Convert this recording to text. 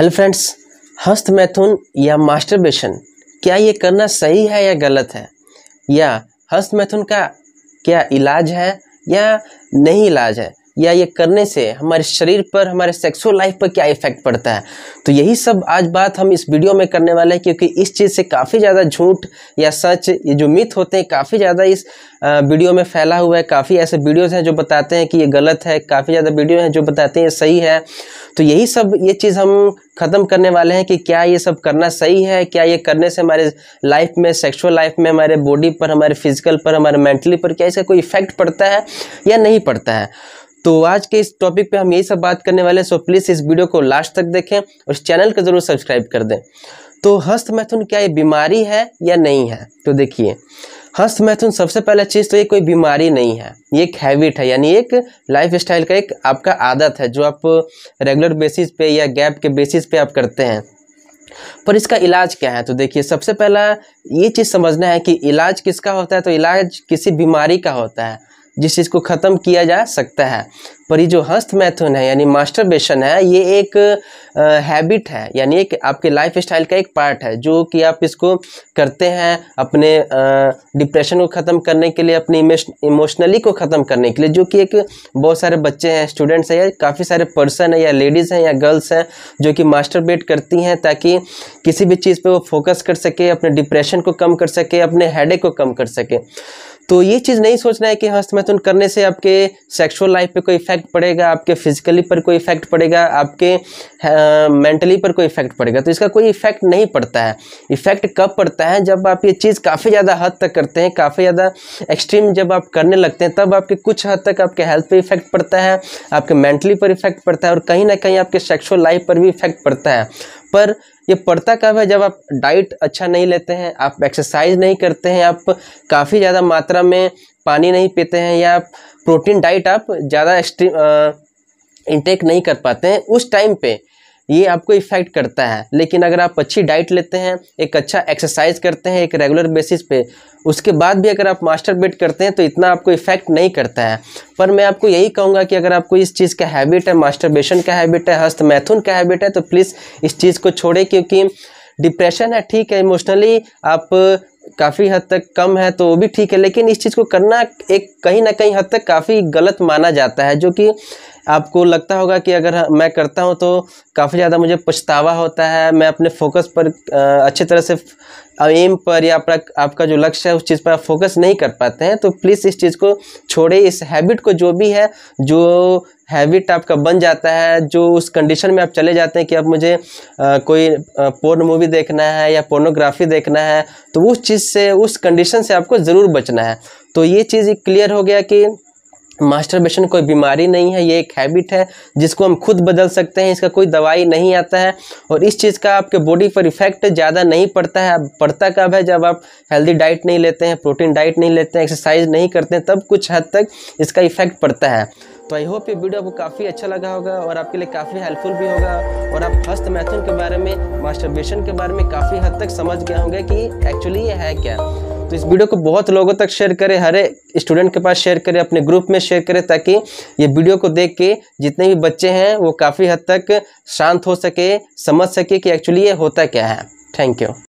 hello friends हस्त मैथुन या मास्टरबेशन क्या ये करना सही है या गलत है या हस्त मैथुन का क्या इलाज है या नहीं इलाज है या ये करने से हमारे शरीर पर हमारे सेक्सुअल लाइफ पर क्या इफेक्ट पड़ता है तो यही सब आज बात हम इस वीडियो में करने वाले हैं क्योंकि इस चीज़ से काफ़ी ज़्यादा झूठ या सच ये जो मिथ होते हैं काफ़ी ज़्यादा इस वीडियो में फैला हुआ है काफ़ी ऐसे वीडियोज़ हैं जो बताते हैं कि ये गलत है काफ़ी ज़्यादा वीडियो हैं जो बताते हैं ये सही है तो यही सब ये चीज़ हम ख़त्म करने वाले हैं कि क्या ये सब करना सही है क्या ये करने से हमारे लाइफ में सेक्सुअल लाइफ में हमारे बॉडी पर हमारे फिजिकल पर हमारे मेंटली पर क्या इसका कोई इफेक्ट पड़ता है या नहीं पड़ता है तो आज के इस टॉपिक पे हम यही सब बात करने वाले हैं सो प्लीज़ इस वीडियो को लास्ट तक देखें और इस चैनल को ज़रूर सब्सक्राइब कर दें तो हस्त मैथुन क्या ये बीमारी है या नहीं है तो देखिए हस्त मैथुन सबसे पहला चीज़ तो ये कोई बीमारी नहीं है ये एक हैबिट है यानी एक लाइफ स्टाइल का एक आपका आदत है जो आप रेगुलर बेसिस पे या गैप के बेसिस पे आप करते हैं पर इसका इलाज क्या है तो देखिए सबसे पहला ये चीज़ समझना है कि इलाज किसका होता है तो इलाज किसी बीमारी का होता है जिस चीज़ को ख़त्म किया जा सकता है पर ये जो हस्त मैथुन है यानी मास्टरबेशन है ये एक हैबिट है यानी एक आपके लाइफ स्टाइल का एक पार्ट है जो कि आप इसको करते हैं अपने डिप्रेशन को ख़त्म करने के लिए अपनी इमोशनली को ख़त्म करने के लिए जो कि एक बहुत सारे बच्चे हैं स्टूडेंट्स हैं या काफ़ी सारे पर्सन हैं या लेडीज़ हैं या गर्ल्स हैं जो कि मास्टरबेट करती हैं ताकि किसी भी चीज़ पर वो फोकस कर सके अपने डिप्रेशन को कम कर सके अपने हेडेक को कम कर सके तो ये चीज़ नहीं सोचना है कि हस्त मैथुन करने से आपके सेक्सुअल लाइफ पे कोई इफेक्ट इफेक्ट पड़ेगा आपके फिजिकली पर कोई इफेक्ट पड़ेगा आपके मेंटली पर कोई इफेक्ट पड़ेगा तो इसका कोई इफेक्ट नहीं पड़ता है इफेक्ट कब पड़ता है जब आप ये चीज़ काफ़ी ज़्यादा हद तक करते हैं काफ़ी ज़्यादा एक्सट्रीम जब आप करने लगते हैं तब आपके कुछ हद तक आपके हेल्थ पर इफेक्ट पड़ता है आपके मेंटली पर इफेक्ट पड़ता है और कहीं ना कहीं आपके सेक्सुअल लाइफ पर भी इफेक्ट पड़ता है पर ये पड़ता कब है जब आप डाइट अच्छा नहीं लेते हैं आप एक्सरसाइज नहीं करते हैं आप काफ़ी ज़्यादा मात्रा में पानी नहीं पीते हैं या आप प्रोटीन डाइट आप ज़्यादा इंटेक नहीं कर पाते हैं उस टाइम पे ये आपको इफ़ेक्ट करता है लेकिन अगर आप अच्छी डाइट लेते हैं एक अच्छा एक्सरसाइज करते हैं एक रेगुलर बेसिस पे उसके बाद भी अगर आप मास्टर बेट करते हैं तो इतना आपको इफ़ेक्ट नहीं करता है पर मैं आपको यही कहूँगा कि अगर आपको इस चीज़ का हैबिट है मास्टरबेशन का हैबिट है हस्त मैथुन का हैबिट है तो प्लीज़ इस चीज़ को छोड़ें क्योंकि डिप्रेशन है ठीक है इमोशनली आप काफ़ी हद तक कम है तो वो भी ठीक है लेकिन इस चीज़ को करना एक कहीं ना कहीं हद तक काफ़ी गलत माना जाता है जो कि आपको लगता होगा कि अगर हाँ, मैं करता हूँ तो काफ़ी ज़्यादा मुझे पछतावा होता है मैं अपने फोकस पर अच्छे तरह से एम पर या अपना आपका जो लक्ष्य है उस चीज़ पर आप फोकस नहीं कर पाते हैं तो प्लीज़ इस चीज़ को छोड़े इस हैबिट को जो भी है जो हैबिट आपका बन जाता है जो उस कंडीशन में आप चले जाते हैं कि अब मुझे आ, कोई पोर्न मूवी देखना है या पोर्नोग्राफी देखना है तो उस चीज़ से उस कंडीशन से आपको ज़रूर बचना है तो ये चीज़ क्लियर हो गया कि मास्टरबेशन कोई बीमारी नहीं है ये एक हैबिट है जिसको हम खुद बदल सकते हैं इसका कोई दवाई नहीं आता है और इस चीज़ का आपके बॉडी पर इफेक्ट ज़्यादा नहीं पड़ता है पड़ता कब है जब आप हेल्दी डाइट नहीं लेते हैं प्रोटीन डाइट नहीं लेते हैं एक्सरसाइज नहीं करते हैं तब कुछ हद तक इसका इफेक्ट पड़ता है तो आई होप ये वीडियो आपको काफ़ी अच्छा लगा होगा और आपके लिए काफ़ी हेल्पफुल भी होगा और आप हस्त मैथुन के बारे में मास्टरबेशन के बारे में काफ़ी हद तक समझ गए होंगे कि एक्चुअली ये है क्या तो इस वीडियो को बहुत लोगों तक शेयर करें हर स्टूडेंट के पास शेयर करें अपने ग्रुप में शेयर करें ताकि ये वीडियो को देख के जितने भी बच्चे हैं वो काफ़ी हद तक शांत हो सके समझ सके कि एक्चुअली ये होता क्या है थैंक यू